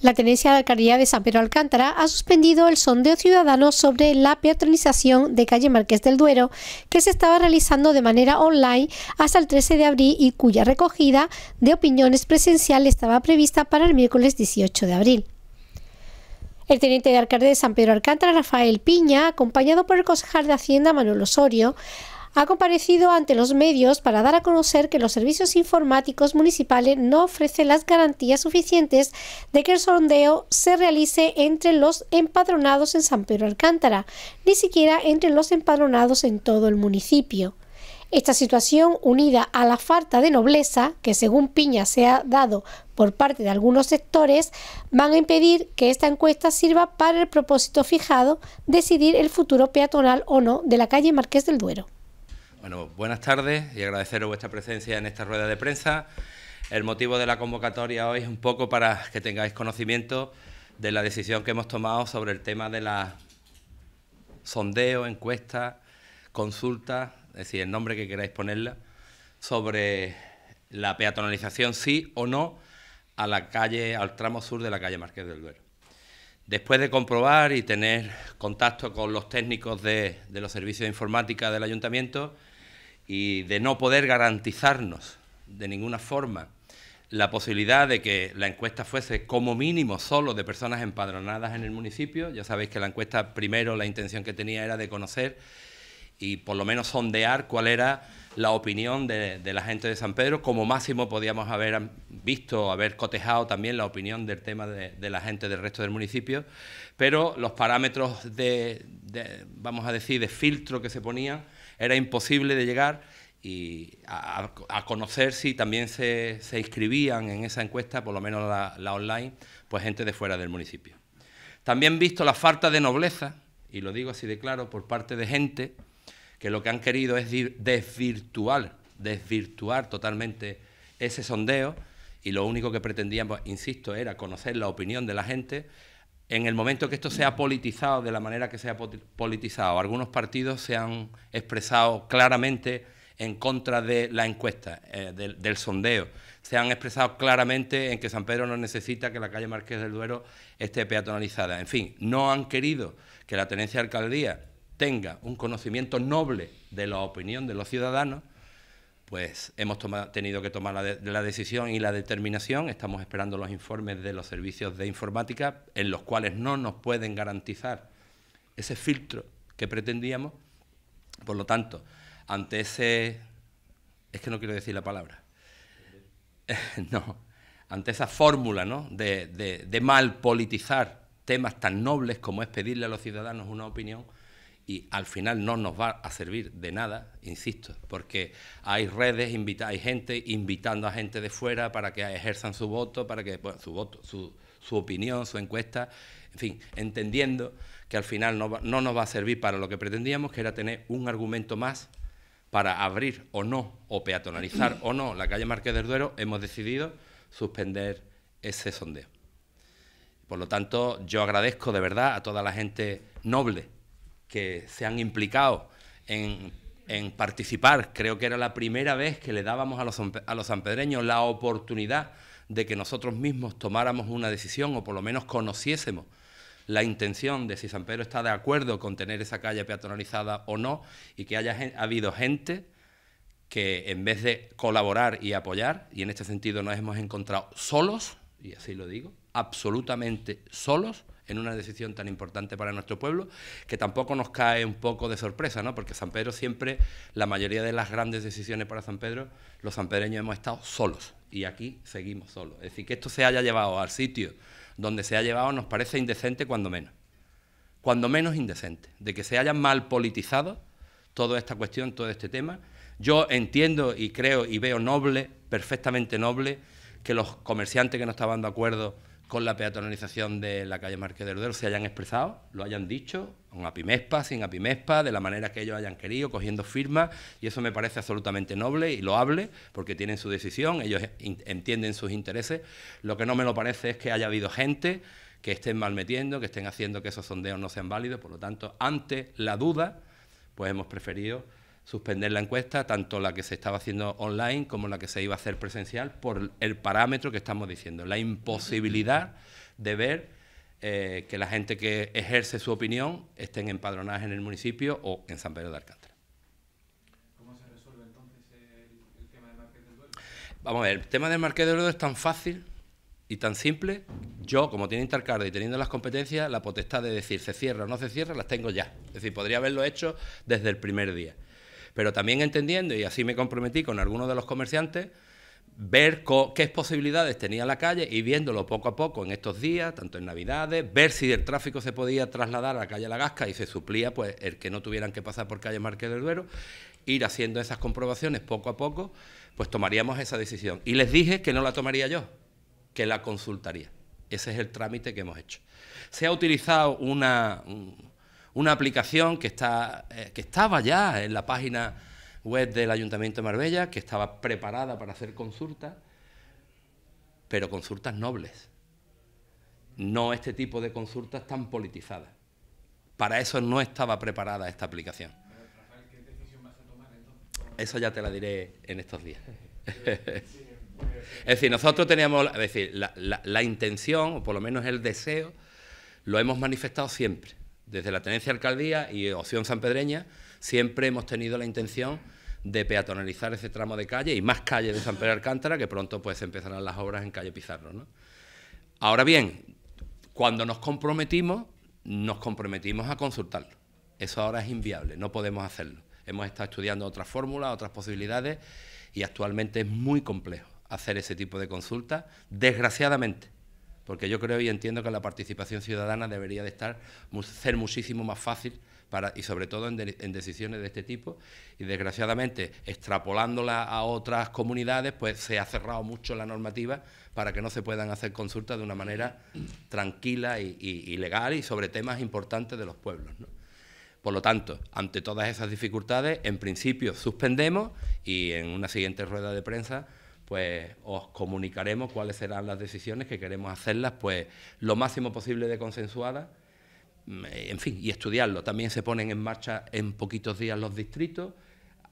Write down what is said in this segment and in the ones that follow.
La tenencia de alcaldía de San Pedro Alcántara ha suspendido el sondeo ciudadano sobre la peatronización de calle Marqués del Duero, que se estaba realizando de manera online hasta el 13 de abril y cuya recogida de opiniones presencial estaba prevista para el miércoles 18 de abril. El teniente de alcalde de San Pedro Alcántara, Rafael Piña, acompañado por el concejal de Hacienda, Manuel Osorio, ha comparecido ante los medios para dar a conocer que los servicios informáticos municipales no ofrecen las garantías suficientes de que el sondeo se realice entre los empadronados en San Pedro Alcántara, ni siquiera entre los empadronados en todo el municipio. Esta situación, unida a la falta de nobleza, que según Piña se ha dado por parte de algunos sectores, van a impedir que esta encuesta sirva para el propósito fijado, decidir el futuro peatonal o no de la calle Marqués del Duero. Bueno, buenas tardes y agradeceros vuestra presencia en esta rueda de prensa. El motivo de la convocatoria hoy es un poco para que tengáis conocimiento de la decisión que hemos tomado sobre el tema de la sondeo, encuesta, consulta, es decir, el nombre que queráis ponerla, sobre la peatonalización sí o no a la calle, al tramo sur de la calle Marqués del Duero. Después de comprobar y tener contacto con los técnicos de, de los servicios de informática del ayuntamiento, y de no poder garantizarnos de ninguna forma la posibilidad de que la encuesta fuese como mínimo solo de personas empadronadas en el municipio. Ya sabéis que la encuesta primero la intención que tenía era de conocer y por lo menos sondear cuál era la opinión de, la gente de San Pedro. Como máximo podíamos haber visto, haber cotejado también la opinión del tema de, la gente del resto del municipio, pero los parámetros de, de, vamos a decir, de filtro que se ponían era imposible de llegar a, conocer si también se, se, inscribían en esa encuesta, por lo menos la, online, pues gente de fuera del municipio. También visto la falta de nobleza, y lo digo así de claro, por parte de gente que lo que han querido es desvirtuar, desvirtuar totalmente ese sondeo y lo único que pretendíamos, pues, insisto, era conocer la opinión de la gente en el momento que esto se ha politizado de la manera que se ha politizado, algunos partidos se han expresado claramente en contra de la encuesta, eh, del, del, sondeo. Se han expresado claramente en que San Pedro no necesita que la calle Marqués del Duero esté peatonalizada. En fin, no han querido que la tenencia de alcaldía tenga un conocimiento noble de la opinión de los ciudadanos pues hemos tenido que tomar la, decisión y la determinación. Estamos esperando los informes de los servicios de informática, en los cuales no nos pueden garantizar ese filtro que pretendíamos. Por lo tanto, ante ese... Es que no quiero decir la palabra. no, ante esa fórmula ¿no? de, de, de mal politizar temas tan nobles como es pedirle a los ciudadanos una opinión, y al final no nos va a servir de nada, insisto, porque hay redes, hay gente invitando a gente de fuera para que ejerzan su voto, para que su voto, su, opinión, su encuesta, en fin, entendiendo que al final no, no nos va a servir para lo que pretendíamos, que era tener un argumento más para abrir o no, o peatonalizar o no la calle Marqués de Duero, hemos decidido suspender ese sondeo. Por lo tanto, yo agradezco de verdad a toda la gente noble que se han implicado en, participar. Creo que era la primera vez que le dábamos a los, sanpedreños la oportunidad de que nosotros mismos tomáramos una decisión o por lo menos conociésemos la intención de si San Pedro está de acuerdo con tener esa calle peatonalizada o no y que haya habido gente que en vez de colaborar y apoyar, y en este sentido nos hemos encontrado solos, y así lo digo, absolutamente solos, en una decisión tan importante para nuestro pueblo, que tampoco nos cae un poco de sorpresa, ¿no? porque San Pedro siempre, la mayoría de las grandes decisiones para San Pedro, los sanpedreños hemos estado solos y aquí seguimos solos. Es decir, que esto se haya llevado al sitio donde se ha llevado nos parece indecente cuando menos, cuando menos indecente, de que se haya mal politizado toda esta cuestión, todo este tema. Yo entiendo y creo y veo noble, perfectamente noble, que los comerciantes que no estaban de acuerdo con la peatonalización de la calle Marqués de Herdero, se hayan expresado, lo hayan dicho, con apimespa, sin apimespa, de la manera que ellos hayan querido, cogiendo firmas, y eso me parece absolutamente noble y lo hable, porque tienen su decisión, ellos entienden sus intereses. Lo que no me lo parece es que haya habido gente que estén malmetiendo, que estén haciendo que esos sondeos no sean válidos, por lo tanto, ante la duda, pues hemos preferido suspender la encuesta, tanto la que se estaba haciendo online como la que se iba a hacer presencial, por el parámetro que estamos diciendo, la imposibilidad de ver eh, que la gente que ejerce su opinión estén empadronadas en el municipio o en San Pedro de Alcántara. ¿Cómo se resuelve entonces el, tema del Vamos a ver, el tema del Marqués de oro es tan fácil y tan simple. Yo, como tiene Intercard y teniendo las competencias, la potestad de decir se cierra o no se cierra las tengo ya. Es decir, podría haberlo hecho desde el primer día pero también entendiendo, y así me comprometí con algunos de los comerciantes, ver qué posibilidades tenía la calle y viéndolo poco a poco en estos días, tanto en Navidades, ver si el tráfico se podía trasladar a la calle La Gasca y se suplía pues el que no tuvieran que pasar por calle Marqués del Duero, ir haciendo esas comprobaciones poco a poco, pues tomaríamos esa decisión. Y les dije que no la tomaría yo, que la consultaría. Ese es el trámite que hemos hecho. Se ha utilizado una, una aplicación que, está, eh, que estaba ya en la página web del Ayuntamiento de Marbella, que estaba preparada para hacer consultas, pero consultas nobles, no este tipo de consultas tan politizadas. Para eso no estaba preparada esta aplicación. Eso ya te la diré en estos días. es decir, nosotros teníamos, decir, la intención, o por lo menos el deseo, lo hemos manifestado siempre desde la tenencia alcaldía y Oción Sanpedreña siempre hemos tenido la intención de peatonalizar ese tramo de calle y más calles de San Pedro Alcántara, que pronto pues empezarán las obras en calle Pizarro. Ahora bien, cuando nos comprometimos, nos comprometimos a consultarlo. Eso ahora es inviable, no podemos hacerlo. Hemos estado estudiando otras fórmulas, otras posibilidades y actualmente es muy complejo hacer ese tipo de consulta, desgraciadamente porque yo creo y entiendo que la participación ciudadana debería de estar ser muchísimo más fácil para, y sobre todo en, decisiones de este tipo. Y desgraciadamente, extrapolándola a otras comunidades, pues se ha cerrado mucho la normativa para que no se puedan hacer consultas de una manera tranquila y, legal y sobre temas importantes de los pueblos. Por lo tanto, ante todas esas dificultades, en principio suspendemos y en una siguiente rueda de prensa pues os comunicaremos cuáles serán las decisiones que queremos hacerlas, pues lo máximo posible de consensuadas, mm, en fin, y estudiarlo. También se ponen en marcha en poquitos días los distritos.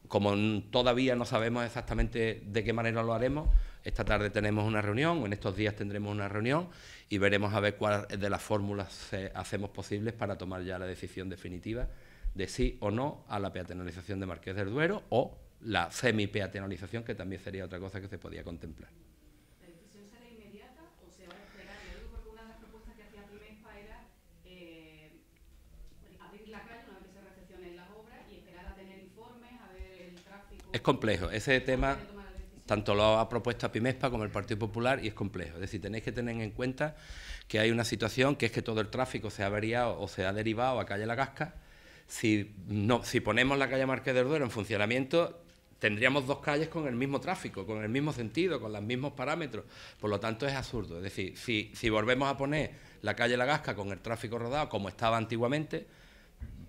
Como todavía no sabemos exactamente de qué manera lo haremos, esta tarde tenemos una reunión, o en estos días tendremos una reunión y veremos a ver cuál de las fórmulas hacemos posibles para tomar ya la decisión definitiva de sí o no a la peatonalización de Marqués del Duero o la semi-peatonalización, que también sería otra cosa que se podía contemplar. ¿La será inmediata o se va a esperar? Yo una de las propuestas que hacía Pimespa era eh, abrir la calle una vez que las obras y esperar a tener informes, a ver el tráfico... Es complejo, ese tema tanto lo ha propuesto a Pimespa como el Partido Popular y es complejo. Es decir, tenéis que tener en cuenta que hay una situación que es que todo el tráfico se ha variado o se ha derivado a calle La Casca. Si, no, si ponemos la calle Marqués del Duero en funcionamiento, tendríamos dos calles con el mismo tráfico, con el mismo sentido, con los mismos parámetros. Por lo tanto, es absurdo. Es decir, si, volvemos a poner la calle La Gasca con el tráfico rodado como estaba antiguamente,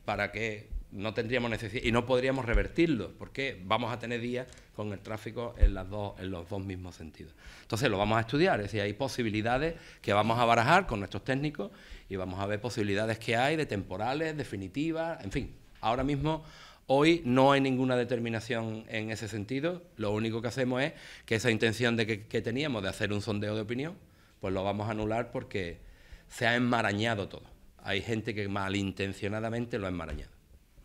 ¿para qué? No tendríamos necesidad y no podríamos revertirlo, porque vamos a tener días con el tráfico en, las dos, en los dos mismos sentidos. Entonces lo vamos a estudiar, es decir, hay posibilidades que vamos a barajar con nuestros técnicos y vamos a ver posibilidades que hay de temporales, definitivas, en fin. Ahora mismo Hoy no hay ninguna determinación en ese sentido, lo único que hacemos es que esa intención que, teníamos de hacer un sondeo de opinión, pues lo vamos a anular porque se ha enmarañado todo. Hay gente que malintencionadamente lo ha enmarañado.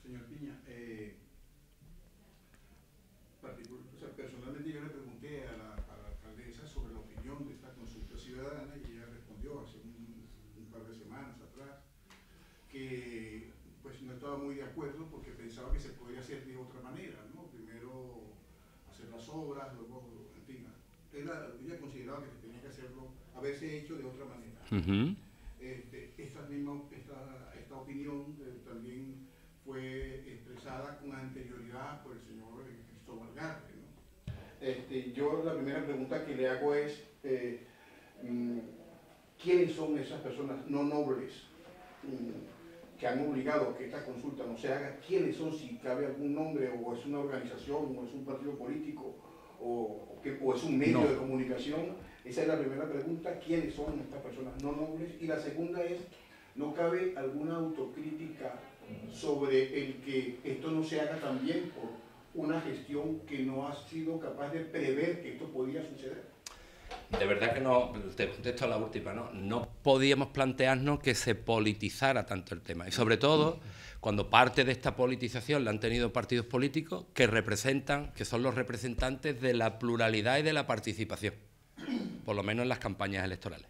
Señor Piña, eh, personalmente yo le pregunté a la, alcaldesa sobre la opinión de esta consulta ciudadana y ella respondió hace un, un par de semanas atrás que pues no estaba muy de acuerdo se podría hacer de otra manera, ¿no? Primero hacer las obras, luego, en fin, ella, ella consideraba que se tenía que hacerlo, haberse hecho de otra manera. Este, esta, misma, esta, opinión eh, también fue expresada con anterioridad por el señor eh, Cristóbal Garde, ¿no? Este, yo la primera pregunta que le hago es, eh, mm, ¿quiénes son esas personas no nobles? Mm, que han obligado a que esta consulta no se haga, quiénes son, si cabe algún nombre, o es una organización, o es un partido político, o, es un medio de comunicación. Esa es la primera pregunta, ¿quiénes son estas personas no nobles? Y la segunda es, ¿no cabe alguna autocrítica sobre el que esto no se haga también por una gestión que no ha sido capaz de prever que esto podía suceder? de verdad que no, te contesto a la última, ¿no? No podíamos plantearnos que se politizara tanto el tema. Y sobre todo, cuando parte de esta politización la han tenido partidos políticos que representan, que son los representantes de la pluralidad y de la participación, por lo menos en las campañas electorales.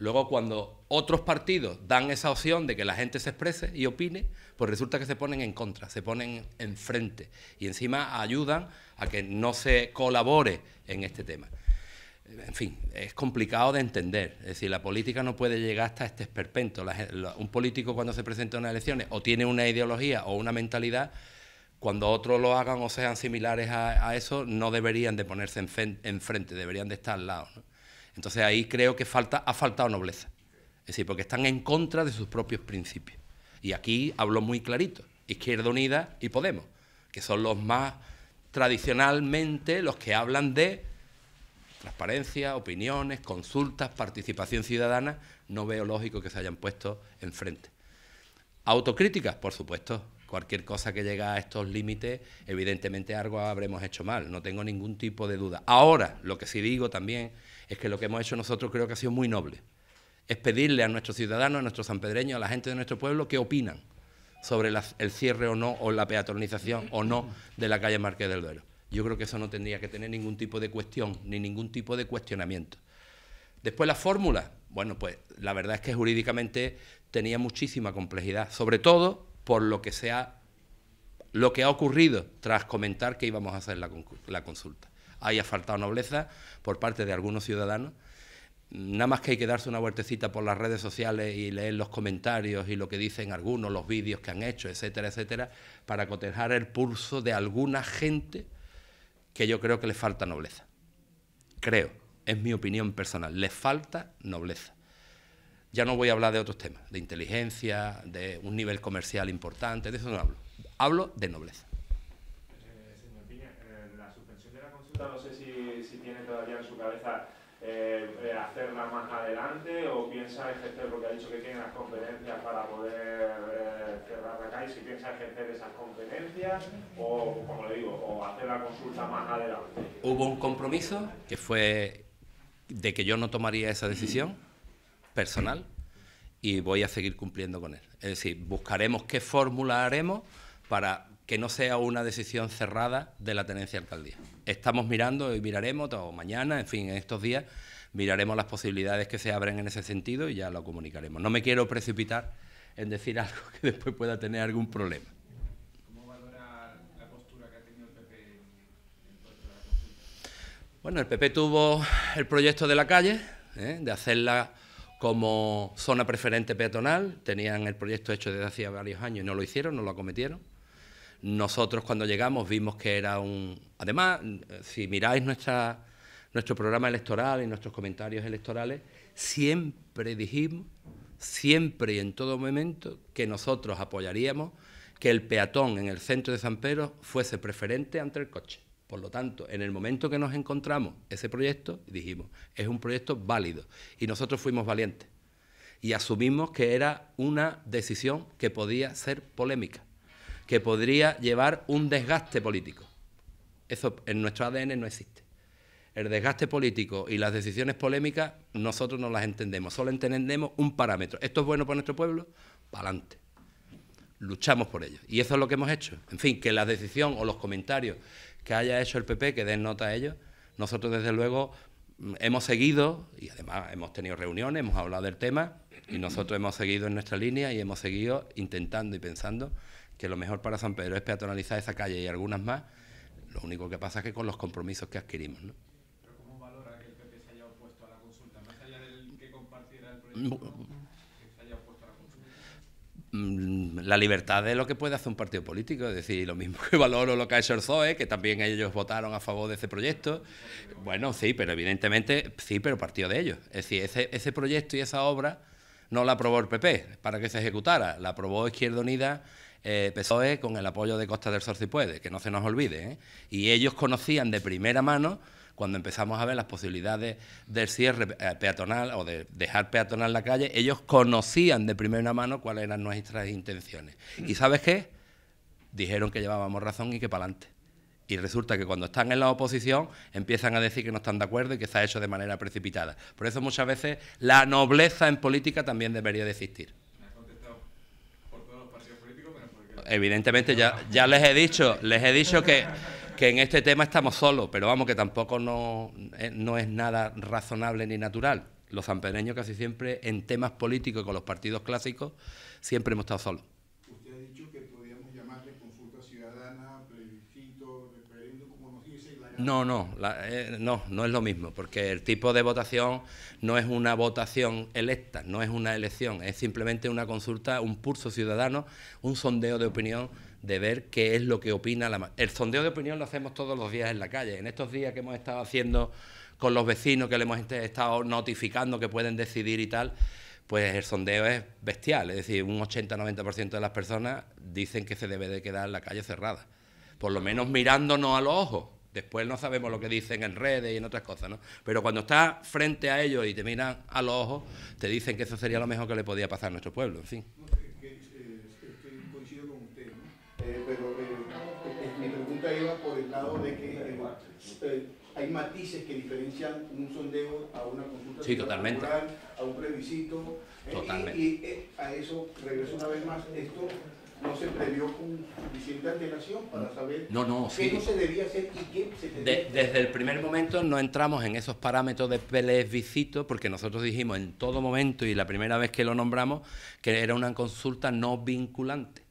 Luego, cuando otros partidos dan esa opción de que la gente se exprese y opine, pues resulta que se ponen en contra, se ponen enfrente y encima ayudan a que no se colabore en este tema en fin, es complicado de entender. Es decir, la política no puede llegar hasta este esperpento. un político cuando se presenta a unas elecciones o tiene una ideología o una mentalidad, cuando otros lo hagan o sean similares a, eso, no deberían de ponerse enfrente, deberían de estar al lado. Entonces ahí creo que falta, ha faltado nobleza. Es decir, porque están en contra de sus propios principios. Y aquí hablo muy clarito, Izquierda Unida y Podemos, que son los más tradicionalmente los que hablan de Transparencia, opiniones, consultas, participación ciudadana, no veo lógico que se hayan puesto enfrente. Autocríticas, por supuesto. Cualquier cosa que llegue a estos límites, evidentemente algo habremos hecho mal, no tengo ningún tipo de duda. Ahora, lo que sí digo también es que lo que hemos hecho nosotros creo que ha sido muy noble. Es pedirle a nuestros ciudadanos, a nuestros sanpedreños, a la gente de nuestro pueblo, que opinan sobre el cierre o no, o la peatronización o no de la calle Marqués del Duero. Yo creo que eso no tendría que tener ningún tipo de cuestión, ni ningún tipo de cuestionamiento. Después la fórmula, bueno, pues la verdad es que jurídicamente tenía muchísima complejidad, sobre todo por lo que sea lo que ha ocurrido tras comentar que íbamos a hacer la, consulta. ...haya ha faltado nobleza por parte de algunos ciudadanos. Nada más que hay que darse una vueltecita por las redes sociales y leer los comentarios y lo que dicen algunos, los vídeos que han hecho, etcétera, etcétera, para cotejar el pulso de alguna gente que yo creo que le falta nobleza. Creo, es mi opinión personal, le falta nobleza. Ya no voy a hablar de otros temas, de inteligencia, de un nivel comercial importante, de eso no hablo. Hablo de nobleza. Eh, señor Piña, eh, la suspensión de la consulta no sé si, si tiene todavía en su cabeza eh, eh hacerla más adelante o piensa ejercer lo que ha dicho que tiene las competencias para poder si piensa ejercer esas competencias o, como le digo, hacer la consulta más adelante. Hubo un compromiso que fue de que yo no tomaría esa decisión personal y voy a seguir cumpliendo con él. Es decir, buscaremos qué fórmula haremos para que no sea una decisión cerrada de la tenencia alcaldía. Estamos mirando y miraremos, o mañana, en fin, en estos días, miraremos las posibilidades que se abren en ese sentido y ya lo comunicaremos. No me quiero precipitar en decir algo que después pueda tener algún problema. ¿Cómo valora la postura que ha tenido el PP en la consulta? Bueno, el PP tuvo el proyecto de la calle, ¿eh? de hacerla como zona preferente peatonal. Tenían el proyecto hecho desde hacía varios años y no lo hicieron, no lo acometieron. Nosotros cuando llegamos vimos que era un... Además, si miráis nuestra, nuestro programa electoral y nuestros comentarios electorales, siempre dijimos siempre y en todo momento que nosotros apoyaríamos que el peatón en el centro de San Pedro fuese preferente ante el coche. Por lo tanto, en el momento que nos encontramos ese proyecto, dijimos, es un proyecto válido. Y nosotros fuimos valientes. Y asumimos que era una decisión que podía ser polémica, que podría llevar un desgaste político. Eso en nuestro ADN no existe el desgaste político y las decisiones polémicas, nosotros no las entendemos, solo entendemos un parámetro. Esto es bueno para nuestro pueblo, para adelante. Luchamos por ello. Y eso es lo que hemos hecho. En fin, que la decisión o los comentarios que haya hecho el PP, que den nota a ellos, nosotros desde luego mm, hemos seguido, y además hemos tenido reuniones, hemos hablado del tema, y nosotros hemos seguido en nuestra línea y hemos seguido intentando y pensando que lo mejor para San Pedro es peatonalizar esa calle y algunas más. Lo único que pasa es que con los compromisos que adquirimos. ¿no? Mm, la libertad de lo que puede hacer un partido político, es decir, lo mismo que valoro lo que ha hecho el PSOE, que también ellos votaron a favor de ese proyecto. Bueno, sí, pero evidentemente, sí, pero partió de ellos. Es decir, ese, proyecto y esa obra no la aprobó el PP para que se ejecutara, la aprobó Izquierda Unida eh, PSOE con el apoyo de Costa del Sol si puede, que no se nos olvide. ¿eh? Y ellos conocían de primera mano cuando empezamos a ver las posibilidades del cierre eh, peatonal o de dejar peatonal la calle, ellos conocían de primera mano cuáles eran nuestras intenciones. ¿Y sabes qué? Dijeron que llevábamos razón y que para adelante. Y resulta que cuando están en la oposición empiezan a decir que no están de acuerdo y que está ha hecho de manera precipitada. Por eso muchas veces la nobleza en política también debería de existir. Evidentemente ya, ya les he dicho, les he dicho que que en este tema estamos solos, pero vamos, que tampoco no, eh, no es nada razonable ni natural. Los zampereños casi siempre en temas políticos con los partidos clásicos siempre hemos estado solos. Usted ha dicho que podíamos llamarle consulta ciudadana, plebiscito, referéndum, como nos dice No, no, eh, no, no es lo mismo, porque el tipo de votación no es una votación electa, no es una elección, es simplemente una consulta, un pulso ciudadano, un sondeo de opinión de ver qué es lo que opina la... El sondeo de opinión lo hacemos todos los días en la calle. En estos días que hemos estado haciendo con los vecinos, que le hemos estado notificando que pueden decidir y tal, pues el sondeo es bestial. Es decir, un 80-90% de las personas dicen que se debe de quedar la calle cerrada. Por lo menos mirándonos a los ojos. Después no sabemos lo que dicen en redes y en otras cosas, ¿no? Pero cuando estás frente a ellos y te miran a los ojos, te dicen que eso sería lo mejor que le podía pasar a nuestro pueblo, en fin. por el lado de que eh, hay matices que diferencian un sondeo a una consulta a un plebiscito. ¿eh? Y, eh, a eso regreso una vez más. Esto no se previó con suficiente antelación para saber no, no, qué no se debía hacer y qué se debía hacer. Desde el primer momento no entramos en esos parámetros de plebiscito porque nosotros dijimos en todo momento y la primera vez que lo nombramos que era una consulta no vinculante.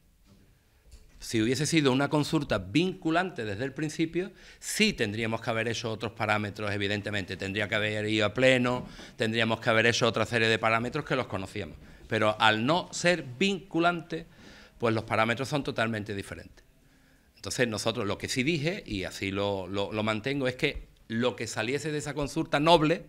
Si hubiese sido una consulta vinculante desde el principio, sí tendríamos que haber hecho otros parámetros, evidentemente. Tendría que haber ido a pleno, tendríamos que haber hecho otra serie de parámetros que los conocíamos. Pero al no ser vinculante, pues los parámetros son totalmente diferentes. Entonces nosotros lo que sí dije, y así lo, mantengo, es que lo que saliese de esa consulta noble,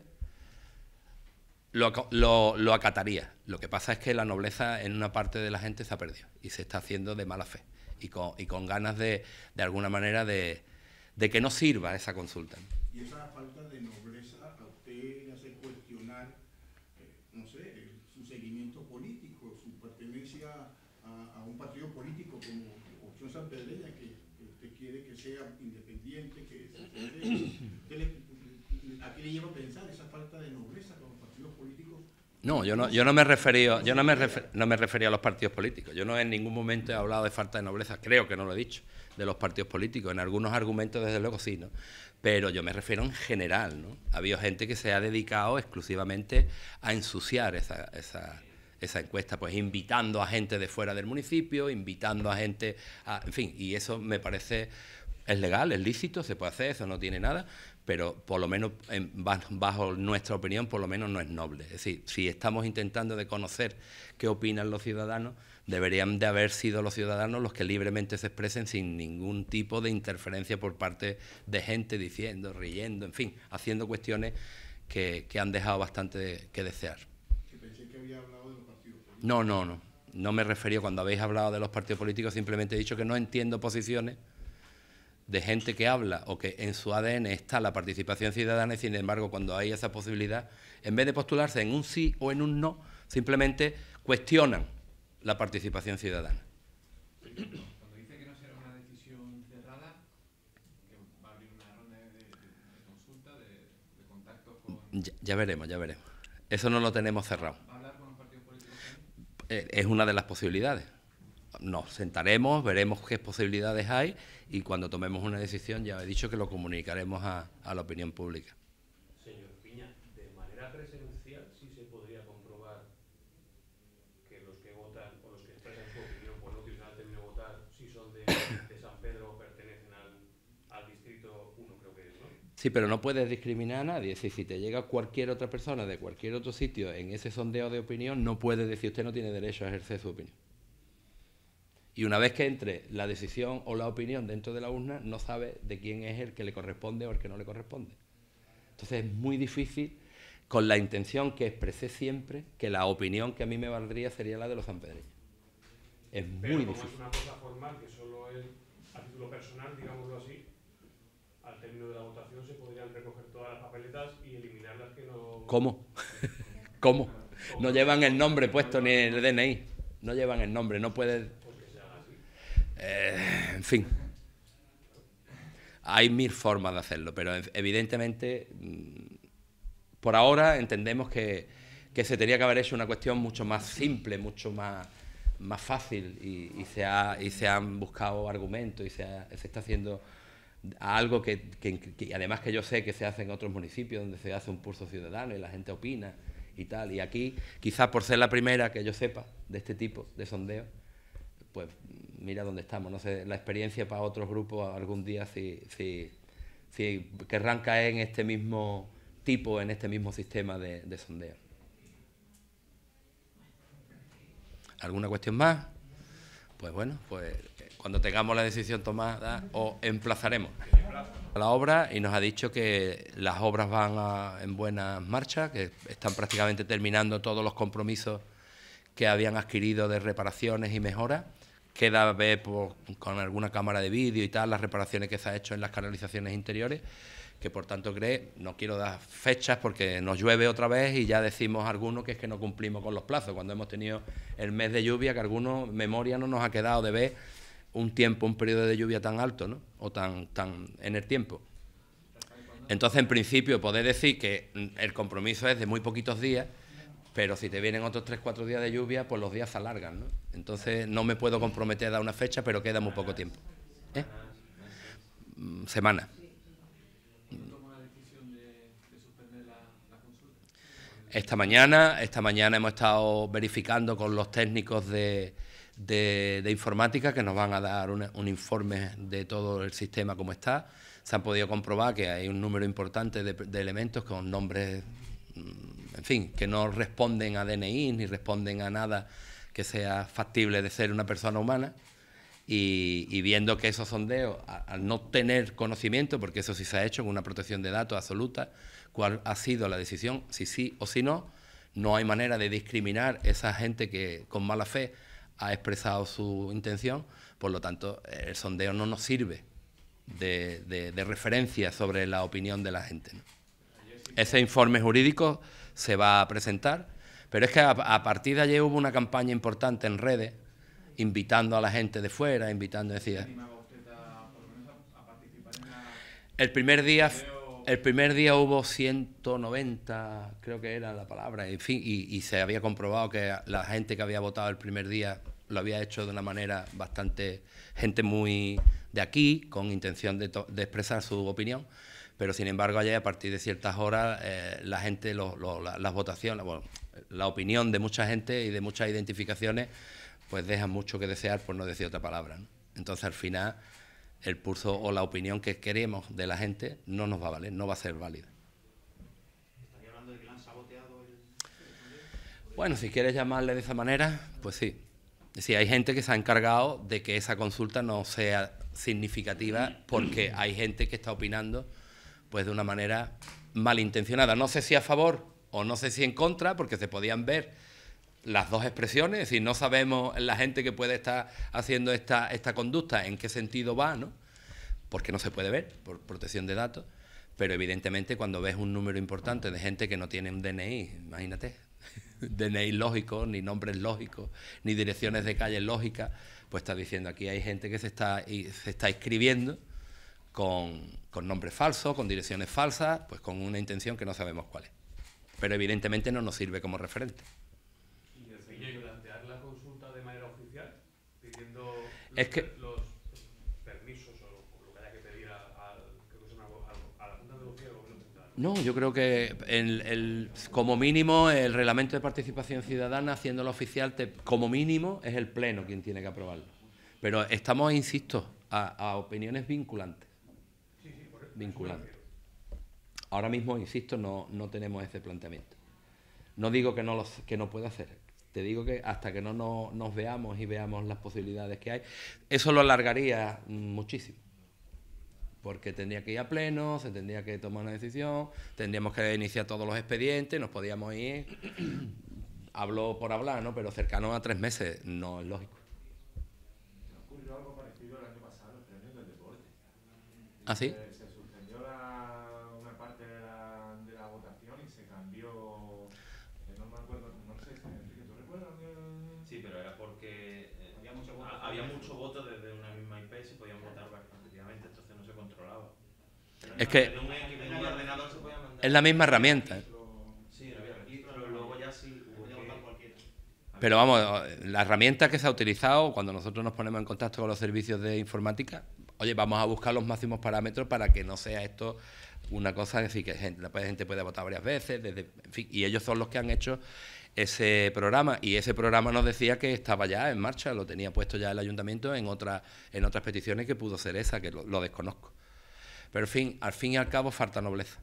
lo, acataría. Lo que pasa es que la nobleza en una parte de la gente se ha perdido y se está haciendo de mala fe y con, y con ganas de, de alguna manera, de, de que no sirva esa consulta. Y esa falta de nobleza a usted le hace cuestionar, eh, no sé, su seguimiento político, su pertenencia a, a un partido político como Opción Pedreña, que, que usted quiere que sea independiente, que se ¿A qué le lleva no, yo no, yo no me refería, yo no me, no me a los partidos políticos. Yo no en ningún momento he hablado de falta de nobleza, creo que no lo he dicho, de los partidos políticos. En algunos argumentos, desde luego, sí, ¿no? Pero yo me refiero en general, ¿no? Ha habido gente que se ha dedicado exclusivamente a ensuciar esa, encuesta, pues invitando a gente de fuera del municipio, invitando a gente a. En fin, y eso me parece. Es legal, es lícito, se puede hacer, eso no tiene nada, pero por lo menos, bajo nuestra opinión, por lo menos no es noble. Es decir, si estamos intentando de conocer qué opinan los ciudadanos, deberían de haber sido los ciudadanos los que libremente se expresen sin ningún tipo de interferencia por parte de gente diciendo, riendo, en fin, haciendo cuestiones que, han dejado bastante que desear. No, no, no. No me refería cuando habéis hablado de los partidos políticos, simplemente he dicho que no entiendo posiciones de gente que habla o que en su ADN está la participación ciudadana y sin embargo cuando hay esa posibilidad, en vez de postularse en un sí o en un no, simplemente cuestionan la participación ciudadana. Cuando dice que no será una decisión cerrada, va a haber una de, consulta, de, con... Ya, veremos, ya veremos. Eso no lo tenemos cerrado. hablar con eh, es una de las posibilidades nos sentaremos, veremos qué posibilidades hay y cuando tomemos una decisión, ya he dicho que lo comunicaremos a, la opinión pública. Señor Piña, ¿de manera presencial sí se podría comprobar que los que votan o los que expresan su opinión por no utilizar el término votar, si son de, San Pedro o pertenecen al, distrito 1, creo que es, ¿no? Sí, pero no puedes discriminar a nadie. Si, si te llega cualquier otra persona de cualquier otro sitio en ese sondeo de opinión, no puede decir usted no tiene derecho a ejercer su opinión. Y una vez que entre la decisión o la opinión dentro de la urna, no sabe de quién es el que le corresponde o el que no le corresponde. Entonces es muy difícil, con la intención que expresé siempre, que la opinión que a mí me valdría sería la de los zampedreños. Es muy Pero como Es una cosa formal que solo es a título personal, digámoslo así, al término de la votación se podrían recoger todas las papeletas y eliminar las que no. ¿Cómo? ¿Cómo? No llevan el nombre puesto ni el DNI. No llevan el nombre. No puedes eh, en fin. Hay mil formas de hacerlo, pero evidentemente mm, por ahora entendemos que, se tenía que haber hecho una cuestión mucho más simple, mucho más, más fácil y, se ha, y, se han buscado argumentos y se, está haciendo algo que, además que yo sé que se hace en otros municipios donde se hace un pulso ciudadano y la gente opina y tal. Y aquí, quizás por ser la primera que yo sepa de este tipo de sondeo, pues mira dónde estamos. No sé, la experiencia para otros grupos algún día si, si, si querrán caer en este mismo tipo, en este mismo sistema de, de sondeo. ¿Alguna cuestión más? Pues bueno, pues eh, cuando tengamos la decisión tomada o emplazaremos a la obra y nos ha dicho que las obras van en buena marcha, que están prácticamente terminando todos los compromisos que habían adquirido de reparaciones y mejoras queda ver con alguna cámara de vídeo y tal las reparaciones que se ha hecho en las canalizaciones interiores, que por tanto cree, no quiero dar fechas porque nos llueve otra vez y ya decimos algunos que es que no cumplimos con los plazos, cuando hemos tenido el mes de lluvia, que algunos memoria no nos ha quedado de ver un tiempo, un periodo de lluvia tan alto, ¿no? O tan, tan en el tiempo. Entonces, en principio, podéis decir que el compromiso es de muy poquitos días pero si te vienen otros 3, 4 días de lluvia, pues los días se alargan, ¿no? Entonces no me puedo comprometer a dar una fecha, pero queda muy poco tiempo. ¿Eh? Mm, semana. Esta mañana, esta mañana hemos estado verificando con los técnicos de, informática que nos van a dar un informe de todo el sistema como está. Se han podido comprobar que hay un número importante de elementos con nombres mm, en fin, que no responden a DNI ni responden a nada que sea factible de ser una persona humana. Y, viendo que esos sondeos, al no tener conocimiento, porque eso sí se ha hecho con una protección de datos absoluta, cuál ha sido la decisión, si sí o si no, no hay manera de discriminar esa gente que con mala fe ha expresado su intención, por lo tanto el sondeo no nos sirve de, referencia sobre la opinión de la gente. Ese informe jurídico se va a presentar. Pero es que a, partir de ayer hubo una campaña importante en redes, invitando a la gente de fuera, invitando a El primer día, el primer día hubo 190, creo que era la palabra, y, se había comprobado que la gente que había votado el primer día lo había hecho de una manera bastante, gente muy de aquí, con intención de expresar su opinión pero sin embargo allá a partir de ciertas horas eh, la gente, las votaciones, la opinión de mucha gente y de muchas identificaciones, pues deja mucho que desear, por no decir otra palabra. Entonces al final el pulso o la opinión que queremos de la gente no nos va a valer, no va a ser válida. ¿Estaría hablando de que han saboteado el... Bueno, si quieres llamarle de esa manera, pues sí. Es decir, hay gente que se ha encargado de que esa consulta no sea significativa porque hay gente que está opinando pues de una manera malintencionada. No sé si a favor o no sé si en contra, porque se podían ver las dos expresiones, y no sabemos la gente que puede estar haciendo esta, esta conducta en qué sentido va, ¿no? Porque no se puede ver, por protección de datos, pero evidentemente cuando ves un número importante de gente que no tiene un DNI, imagínate, DNI lógico, ni nombres lógicos, ni direcciones de calle lógicas, pues está diciendo aquí hay gente que se está, se está inscribiendo con, nombres falsos, con direcciones falsas, pues con una intención que no sabemos cuál es. Pero evidentemente no nos sirve como referente. ¿Y el plantear la consulta de manera oficial? Pidiendo los, permisos o lo que haya que pedir a, a, a, a la Junta de No, yo creo que como mínimo el reglamento de participación ciudadana, haciéndolo oficial, como mínimo es el Pleno quien tiene que aprobarlo. Pero estamos, insisto, a opiniones vinculantes vinculante. Ahora mismo, insisto, no, no tenemos ese planteamiento. No digo que no, los, que no pueda hacer. Te digo que hasta que no, nos veamos y veamos las posibilidades que hay, eso lo alargaría muchísimo porque tendría que ir a pleno, se tendría que tomar una decisión, tendríamos que iniciar todos los expedientes, nos podíamos ir, hablo por hablar, ¿no? pero cercano a tres meses, no es lógico. ¿Ha ocurrido algo parecido el año pasado, este el deporte? ¿Ah, sí? Es que es la misma herramienta. Pero vamos, eh, la herramienta que se ha utilizado cuando nosotros nos ponemos en contacto con los servicios de informática, oye, vamos a buscar los máximos parámetros para que no sea esto una cosa, es decir, que la gente puede votar varias veces, desde, y ellos son los que han hecho ese programa y ese programa nos decía que estaba ya en marcha, lo tenía puesto ya el ayuntamiento en otras en otras peticiones que pudo ser esa, que lo desconozco. Pero fin, al fin y al cabo falta nobleza.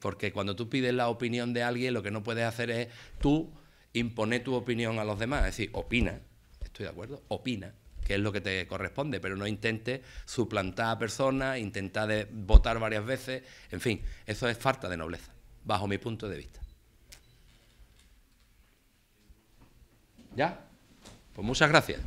Porque cuando tú pides la opinión de alguien, lo que no puedes hacer es tú imponer tu opinión a los demás. Es decir, opina, estoy de acuerdo, opina, que es lo que te corresponde, pero no intentes suplantar a personas, intentar votar varias veces. En fin, eso es falta de nobleza, bajo mi punto de vista. ¿Ya? Pues muchas gracias.